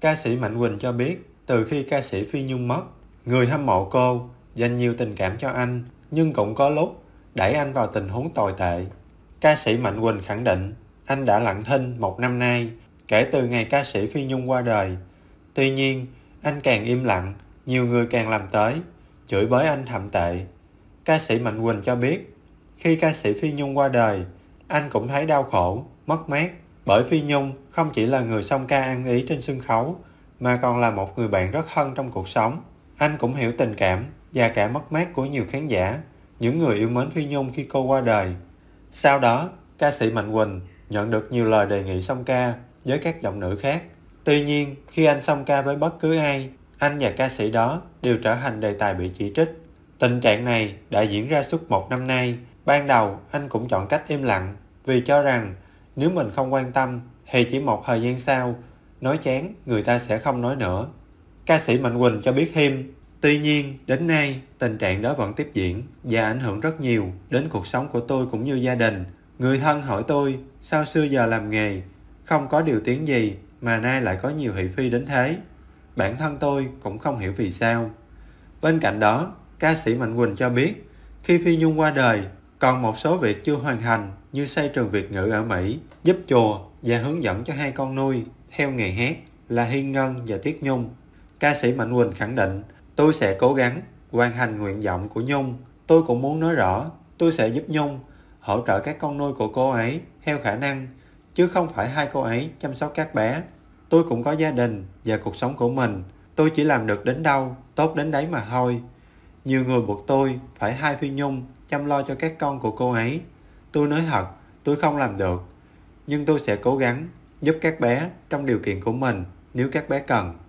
Ca sĩ Mạnh Quỳnh cho biết, từ khi ca sĩ Phi Nhung mất, người hâm mộ cô dành nhiều tình cảm cho anh, nhưng cũng có lúc đẩy anh vào tình huống tồi tệ. Ca sĩ Mạnh Quỳnh khẳng định, anh đã lặng thinh một năm nay, kể từ ngày ca sĩ Phi Nhung qua đời. Tuy nhiên, anh càng im lặng, nhiều người càng làm tới, chửi bới anh thậm tệ. Ca sĩ Mạnh Quỳnh cho biết, khi ca sĩ Phi Nhung qua đời, anh cũng thấy đau khổ, mất mát bởi Phi Nhung không chỉ là người song ca ăn ý trên sân khấu, mà còn là một người bạn rất thân trong cuộc sống. Anh cũng hiểu tình cảm và cả mất mát của nhiều khán giả, những người yêu mến Phi Nhung khi cô qua đời. Sau đó, ca sĩ Mạnh Quỳnh nhận được nhiều lời đề nghị song ca với các giọng nữ khác. Tuy nhiên, khi anh song ca với bất cứ ai, anh và ca sĩ đó đều trở thành đề tài bị chỉ trích. Tình trạng này đã diễn ra suốt một năm nay. Ban đầu, anh cũng chọn cách im lặng vì cho rằng nếu mình không quan tâm hay chỉ một thời gian sau, nói chán người ta sẽ không nói nữa. Ca sĩ Mạnh Quỳnh cho biết thêm, tuy nhiên đến nay tình trạng đó vẫn tiếp diễn và ảnh hưởng rất nhiều đến cuộc sống của tôi cũng như gia đình. Người thân hỏi tôi, sao xưa giờ làm nghề, không có điều tiếng gì mà nay lại có nhiều thị phi đến thế. Bản thân tôi cũng không hiểu vì sao. Bên cạnh đó, ca sĩ Mạnh Quỳnh cho biết, khi Phi Nhung qua đời, còn một số việc chưa hoàn thành như xây trường Việt ngữ ở Mỹ, giúp chùa và hướng dẫn cho hai con nuôi theo nghề hát là Hiên Ngân và Tiết Nhung. Ca sĩ Mạnh Quỳnh khẳng định, tôi sẽ cố gắng hoàn thành nguyện vọng của Nhung. Tôi cũng muốn nói rõ, tôi sẽ giúp Nhung hỗ trợ các con nuôi của cô ấy theo khả năng, chứ không phải hai cô ấy chăm sóc các bé. Tôi cũng có gia đình và cuộc sống của mình. Tôi chỉ làm được đến đâu, tốt đến đấy mà thôi. Nhiều người buộc tôi phải hai Phi Nhung chăm lo cho các con của cô ấy. Tôi nói thật, tôi không làm được. Nhưng tôi sẽ cố gắng giúp các bé trong điều kiện của mình nếu các bé cần.